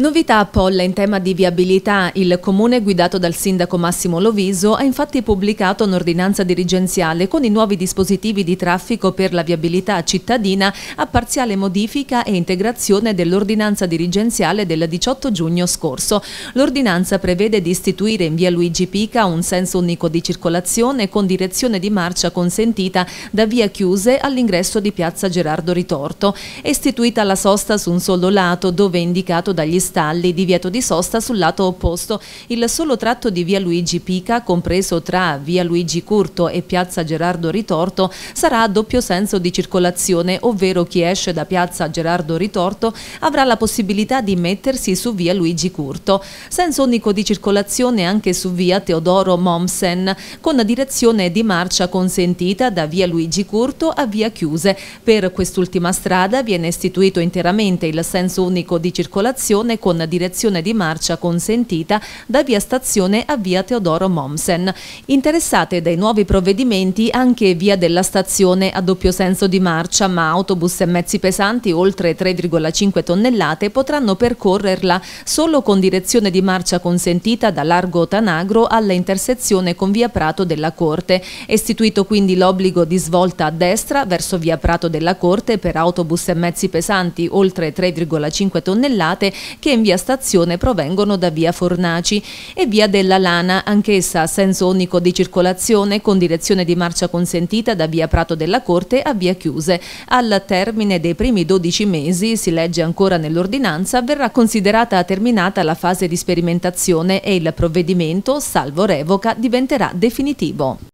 Novità a Polla in tema di viabilità. Il comune guidato dal sindaco Massimo Loviso ha infatti pubblicato un'ordinanza dirigenziale con i nuovi dispositivi di traffico per la viabilità cittadina a parziale modifica e integrazione dell'ordinanza dirigenziale del 18 giugno scorso. L'ordinanza prevede di istituire in via Luigi Pica un senso unico di circolazione con direzione di marcia consentita da via Chiuse all'ingresso di piazza Gerardo Ritorto. È istituita la sosta su un solo lato dove è indicato dagli stati Cristalli, divieto di sosta sul lato opposto. Il solo tratto di via Luigi Pica, compreso tra via Luigi Curto e piazza Gerardo Ritorto, sarà a doppio senso di circolazione, ovvero chi esce da piazza Gerardo Ritorto avrà la possibilità di mettersi su via Luigi Curto. Senso unico di circolazione anche su via Teodoro Mommsen, con direzione di marcia consentita da via Luigi Curto a via Chiuse. Per quest'ultima strada viene istituito interamente il senso unico di circolazione con direzione di marcia consentita da via Stazione a via Teodoro Mommsen. Interessate dai nuovi provvedimenti anche via della Stazione a doppio senso di marcia, ma autobus e mezzi pesanti oltre 3,5 tonnellate potranno percorrerla solo con direzione di marcia consentita da Largo Tanagro alla intersezione con via Prato della Corte. È istituito quindi l'obbligo di svolta a destra verso via Prato della Corte per autobus e mezzi pesanti oltre 3,5 tonnellate che in via Stazione provengono da via Fornaci e via della Lana, anch'essa a senso unico di circolazione con direzione di marcia consentita da via Prato della Corte a via Chiuse. Al termine dei primi 12 mesi, si legge ancora nell'ordinanza, verrà considerata terminata la fase di sperimentazione e il provvedimento, salvo revoca, diventerà definitivo.